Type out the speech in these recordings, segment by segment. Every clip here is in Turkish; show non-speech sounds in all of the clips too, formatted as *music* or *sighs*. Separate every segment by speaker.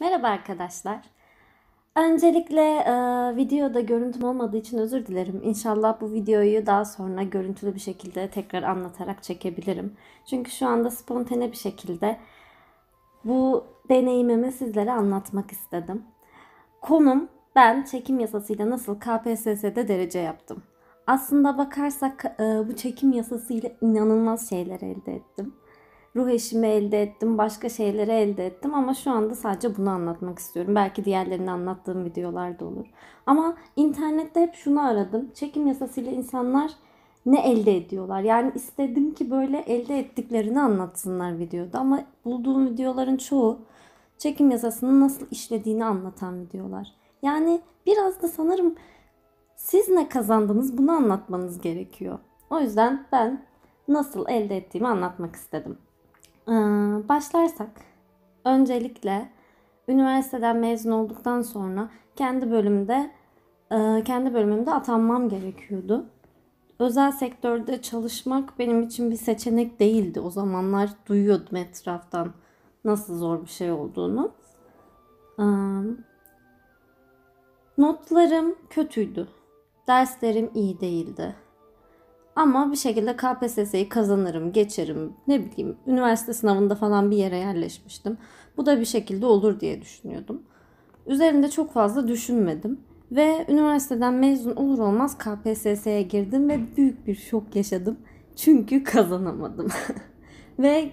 Speaker 1: Merhaba arkadaşlar. Öncelikle e, videoda görüntüm olmadığı için özür dilerim. İnşallah bu videoyu daha sonra görüntülü bir şekilde tekrar anlatarak çekebilirim. Çünkü şu anda spontane bir şekilde bu deneyimimi sizlere anlatmak istedim. Konum ben çekim yasasıyla nasıl KPSS'de derece yaptım. Aslında bakarsak e, bu çekim yasasıyla inanılmaz şeyler elde ettim ruh eşimi elde ettim, başka şeyleri elde ettim ama şu anda sadece bunu anlatmak istiyorum. Belki diğerlerini anlattığım videolar da olur. Ama internette hep şunu aradım. Çekim yasasıyla insanlar ne elde ediyorlar? Yani istedim ki böyle elde ettiklerini anlatsınlar videoda ama bulduğum videoların çoğu çekim yasasının nasıl işlediğini anlatan videolar. Yani biraz da sanırım siz ne kazandınız bunu anlatmanız gerekiyor. O yüzden ben nasıl elde ettiğimi anlatmak istedim. Ee, başlarsak öncelikle üniversiteden mezun olduktan sonra kendi bölümde e, kendi bölümümde atanmam gerekiyordu. Özel sektörde çalışmak benim için bir seçenek değildi. O zamanlar duyuyordum etraftan nasıl zor bir şey olduğunu. Ee, notlarım kötüydü. Derslerim iyi değildi. Ama bir şekilde KPSS'yi kazanırım, geçerim. Ne bileyim üniversite sınavında falan bir yere yerleşmiştim. Bu da bir şekilde olur diye düşünüyordum. Üzerinde çok fazla düşünmedim. Ve üniversiteden mezun olur olmaz KPSS'ye girdim ve büyük bir şok yaşadım. Çünkü kazanamadım. *laughs* ve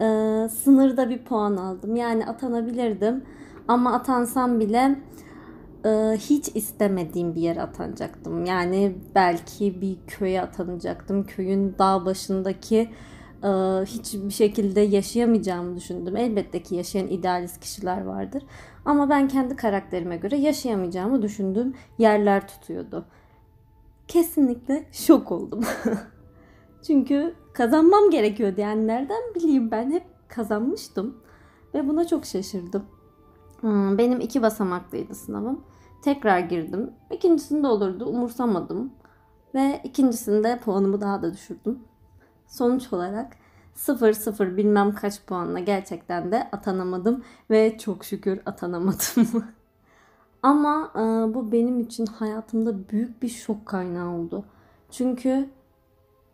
Speaker 1: e, sınırda bir puan aldım. Yani atanabilirdim ama atansam bile ee, hiç istemediğim bir yere atanacaktım. Yani belki bir köye atanacaktım. Köyün dağ başındaki e, hiçbir şekilde yaşayamayacağımı düşündüm. Elbette ki yaşayan idealist kişiler vardır. Ama ben kendi karakterime göre yaşayamayacağımı düşündüğüm yerler tutuyordu. Kesinlikle şok oldum. *laughs* Çünkü kazanmam gerekiyordu yani bileyim ben hep kazanmıştım ve buna çok şaşırdım benim iki basamaklıydı sınavım. Tekrar girdim. İkincisinde olurdu. Umursamadım. Ve ikincisinde puanımı daha da düşürdüm. Sonuç olarak 0-0 bilmem kaç puanla gerçekten de atanamadım. Ve çok şükür atanamadım. *laughs* Ama e, bu benim için hayatımda büyük bir şok kaynağı oldu. Çünkü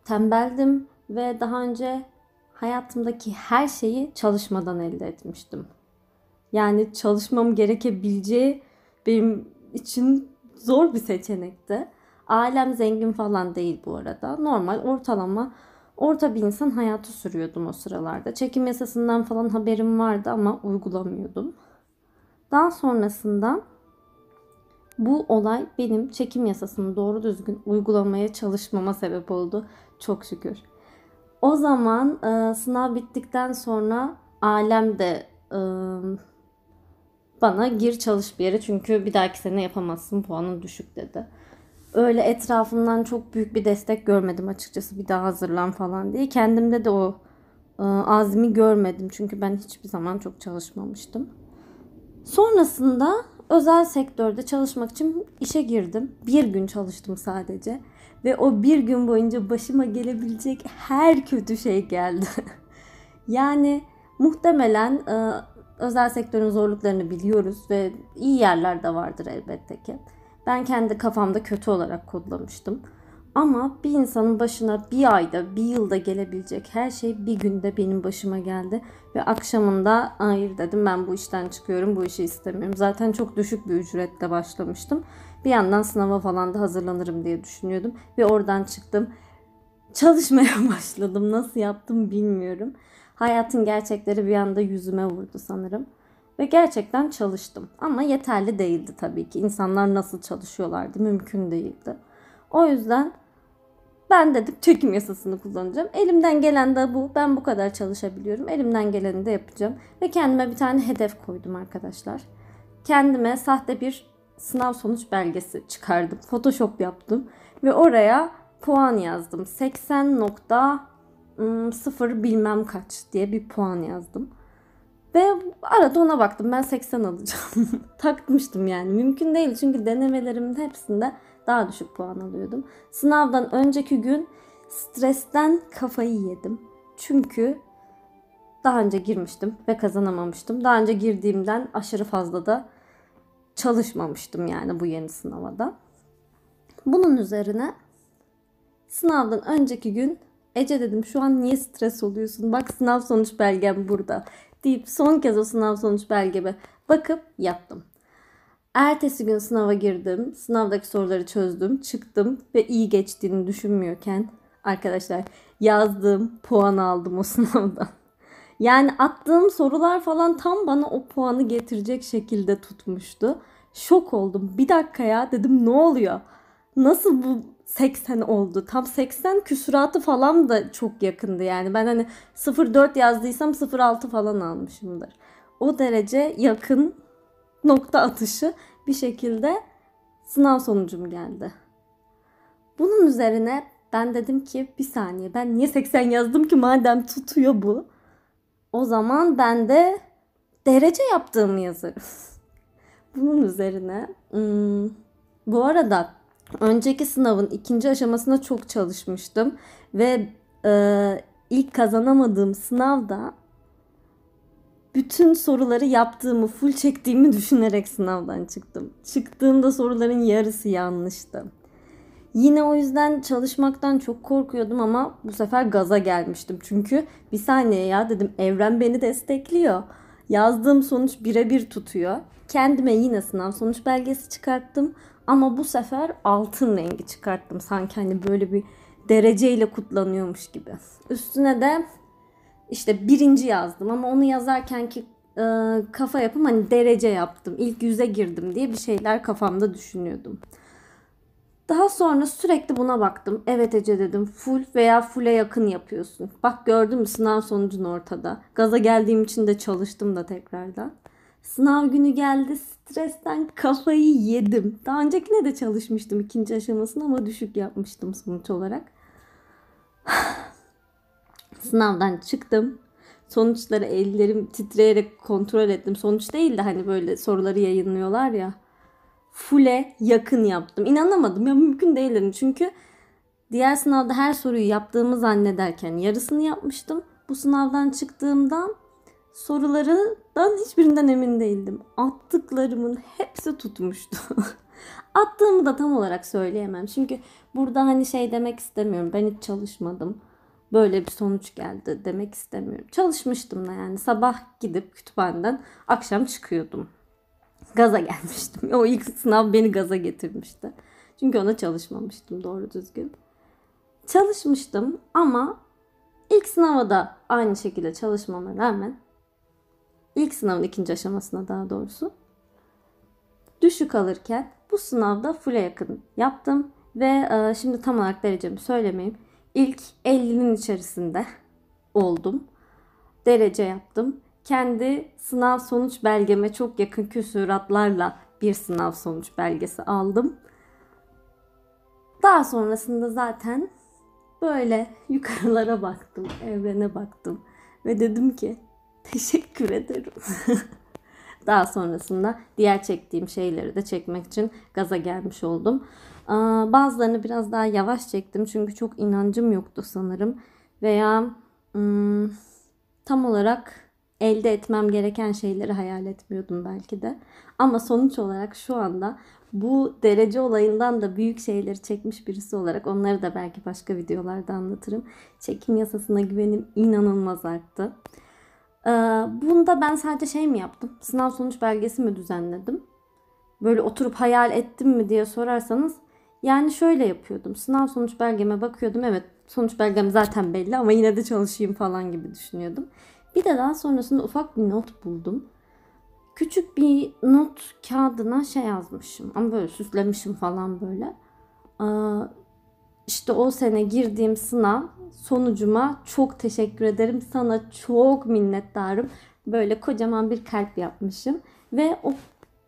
Speaker 1: tembeldim ve daha önce hayatımdaki her şeyi çalışmadan elde etmiştim. Yani çalışmam gerekebileceği benim için zor bir seçenekti. Ailem zengin falan değil bu arada. Normal ortalama orta bir insan hayatı sürüyordum o sıralarda. Çekim yasasından falan haberim vardı ama uygulamıyordum. Daha sonrasında bu olay benim çekim yasasını doğru düzgün uygulamaya çalışmama sebep oldu. Çok şükür. O zaman e, sınav bittikten sonra ailem de e, bana gir çalış bir yere çünkü bir dahaki sene yapamazsın puanın düşük dedi. Öyle etrafımdan çok büyük bir destek görmedim açıkçası bir daha hazırlan falan diye. Kendimde de o e, azmi görmedim çünkü ben hiçbir zaman çok çalışmamıştım. Sonrasında özel sektörde çalışmak için işe girdim. Bir gün çalıştım sadece ve o bir gün boyunca başıma gelebilecek her kötü şey geldi. *laughs* yani muhtemelen e, Özel sektörün zorluklarını biliyoruz ve iyi yerler de vardır elbette ki. Ben kendi kafamda kötü olarak kodlamıştım. Ama bir insanın başına bir ayda, bir yılda gelebilecek her şey bir günde benim başıma geldi. Ve akşamında hayır dedim ben bu işten çıkıyorum, bu işi istemiyorum. Zaten çok düşük bir ücretle başlamıştım. Bir yandan sınava falan da hazırlanırım diye düşünüyordum. Ve oradan çıktım. Çalışmaya *laughs* başladım. Nasıl yaptım bilmiyorum. Hayatın gerçekleri bir anda yüzüme vurdu sanırım. Ve gerçekten çalıştım ama yeterli değildi tabii ki. İnsanlar nasıl çalışıyorlardı mümkün değildi. O yüzden ben dedim çekim yasasını kullanacağım. Elimden gelen de bu. Ben bu kadar çalışabiliyorum. Elimden geleni de yapacağım. Ve kendime bir tane hedef koydum arkadaşlar. Kendime sahte bir sınav sonuç belgesi çıkardım. Photoshop yaptım. Ve oraya puan yazdım. 80 nokta Hmm, sıfır bilmem kaç diye bir puan yazdım. Ve arada ona baktım ben 80 alacağım. *laughs* Takmıştım yani mümkün değil çünkü denemelerimin hepsinde daha düşük puan alıyordum. Sınavdan önceki gün stresten kafayı yedim. Çünkü daha önce girmiştim ve kazanamamıştım. Daha önce girdiğimden aşırı fazla da çalışmamıştım yani bu yeni sınava da. Bunun üzerine sınavdan önceki gün Ece dedim şu an niye stres oluyorsun? Bak sınav sonuç belgem burada. Deyip son kez o sınav sonuç belgeme bakıp yattım. Ertesi gün sınava girdim. Sınavdaki soruları çözdüm. Çıktım ve iyi geçtiğini düşünmüyorken arkadaşlar yazdım. Puan aldım o *laughs* sınavdan. Yani attığım sorular falan tam bana o puanı getirecek şekilde tutmuştu. Şok oldum. Bir dakika ya dedim ne oluyor? nasıl bu 80 oldu? Tam 80 küsuratı falan da çok yakındı yani. Ben hani 04 yazdıysam 06 falan almışımdır. O derece yakın nokta atışı bir şekilde sınav sonucum geldi. Bunun üzerine ben dedim ki bir saniye ben niye 80 yazdım ki madem tutuyor bu. O zaman ben de derece yaptığımı yazarım. *laughs* Bunun üzerine hmm, bu arada önceki sınavın ikinci aşamasına çok çalışmıştım ve e, ilk kazanamadığım sınavda bütün soruları yaptığımı, full çektiğimi düşünerek sınavdan çıktım. Çıktığımda soruların yarısı yanlıştı. Yine o yüzden çalışmaktan çok korkuyordum ama bu sefer gaza gelmiştim. Çünkü bir saniye ya dedim evren beni destekliyor. Yazdığım sonuç birebir tutuyor. Kendime yine sınav sonuç belgesi çıkarttım. Ama bu sefer altın rengi çıkarttım. Sanki hani böyle bir dereceyle kutlanıyormuş gibi. Üstüne de işte birinci yazdım ama onu yazarken ki e, kafa yapım hani derece yaptım. İlk yüze girdim diye bir şeyler kafamda düşünüyordum. Daha sonra sürekli buna baktım. Evet Ece dedim full veya full'e yakın yapıyorsun. Bak gördün mü sınav sonucun ortada. Gaza geldiğim için de çalıştım da tekrardan. Sınav günü geldi stresten kafayı yedim. Daha öncekine de çalışmıştım ikinci aşamasını ama düşük yapmıştım sonuç olarak. *sighs* Sınavdan çıktım. Sonuçları ellerim titreyerek kontrol ettim. Sonuç değil de hani böyle soruları yayınlıyorlar ya. Fule yakın yaptım. İnanamadım ya mümkün değil dedim. Çünkü diğer sınavda her soruyu yaptığımı zannederken yarısını yapmıştım. Bu sınavdan çıktığımdan sorularından hiçbirinden emin değildim. Attıklarımın hepsi tutmuştu. *laughs* Attığımı da tam olarak söyleyemem. Çünkü burada hani şey demek istemiyorum. Ben hiç çalışmadım. Böyle bir sonuç geldi demek istemiyorum. Çalışmıştım da yani sabah gidip kütüphaneden akşam çıkıyordum. Gaza gelmiştim. *laughs* O ilk sınav beni gaza getirmişti. Çünkü ona çalışmamıştım doğru düzgün. Çalışmıştım ama ilk sınavda aynı şekilde çalışmama rağmen ilk sınavın ikinci aşamasına daha doğrusu düşük alırken bu sınavda full'e yakın yaptım ve e, şimdi tam olarak derecemi söylemeyeyim. İlk 50'nin içerisinde *laughs* oldum. Derece yaptım. Kendi sınav sonuç belgeme çok yakın küsuratlarla bir sınav sonuç belgesi aldım. Daha sonrasında zaten böyle *laughs* yukarılara baktım, evrene baktım ve dedim ki Teşekkür ederim. *laughs* Daha sonrasında diğer çektiğim şeyleri de çekmek için gaza gelmiş oldum. Bazılarını biraz daha yavaş çektim çünkü çok inancım yoktu sanırım. Veya hmm, tam olarak elde etmem gereken şeyleri hayal etmiyordum belki de. Ama sonuç olarak şu anda bu derece olayından da büyük şeyleri çekmiş birisi olarak onları da belki başka videolarda anlatırım. Çekim yasasına güvenim inanılmaz arttı. Ee, bunda ben sadece şey mi yaptım? Sınav sonuç belgesi mi düzenledim? Böyle oturup hayal ettim mi diye sorarsanız yani şöyle yapıyordum. Sınav sonuç belgeme bakıyordum. Evet sonuç belgem zaten belli ama yine de çalışayım falan gibi düşünüyordum. Bir de daha sonrasında ufak bir not buldum. Küçük bir not kağıdına şey yazmışım ama böyle süslemişim falan böyle. Ee, işte o sene girdiğim sınav sonucuma çok teşekkür ederim. Sana çok minnettarım. Böyle kocaman bir kalp yapmışım. Ve o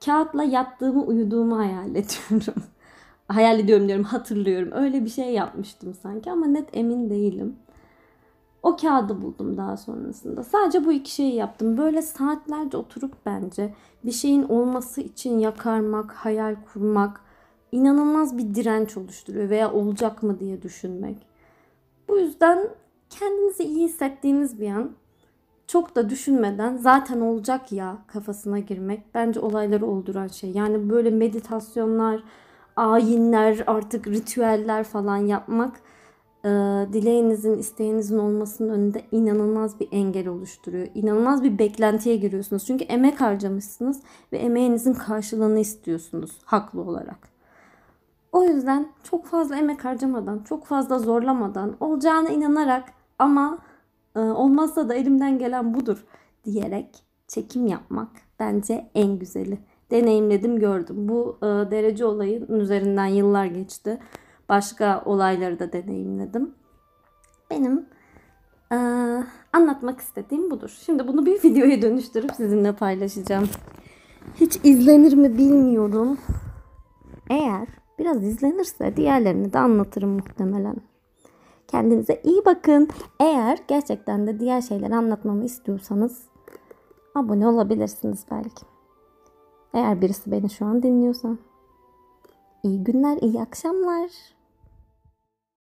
Speaker 1: kağıtla yattığımı uyuduğumu hayal ediyorum. *laughs* hayal ediyorum diyorum hatırlıyorum. Öyle bir şey yapmıştım sanki ama net emin değilim. O kağıdı buldum daha sonrasında. Sadece bu iki şeyi yaptım. Böyle saatlerce oturup bence bir şeyin olması için yakarmak, hayal kurmak inanılmaz bir direnç oluşturuyor veya olacak mı diye düşünmek. Bu yüzden kendinizi iyi hissettiğiniz bir an çok da düşünmeden zaten olacak ya kafasına girmek bence olayları olduran şey. Yani böyle meditasyonlar, ayinler, artık ritüeller falan yapmak e, dileğinizin, isteğinizin olmasının önünde inanılmaz bir engel oluşturuyor. İnanılmaz bir beklentiye giriyorsunuz. Çünkü emek harcamışsınız ve emeğinizin karşılığını istiyorsunuz haklı olarak. O yüzden çok fazla emek harcamadan, çok fazla zorlamadan, olacağına inanarak ama e, olmazsa da elimden gelen budur diyerek çekim yapmak bence en güzeli. Deneyimledim, gördüm. Bu e, derece olayın üzerinden yıllar geçti. Başka olayları da deneyimledim. Benim e, anlatmak istediğim budur. Şimdi bunu bir *laughs* videoya dönüştürüp sizinle paylaşacağım. Hiç izlenir mi bilmiyorum. Eğer Biraz izlenirse diğerlerini de anlatırım muhtemelen. Kendinize iyi bakın. Eğer gerçekten de diğer şeyleri anlatmamı istiyorsanız abone olabilirsiniz belki. Eğer birisi beni şu an dinliyorsa. İyi günler, iyi akşamlar.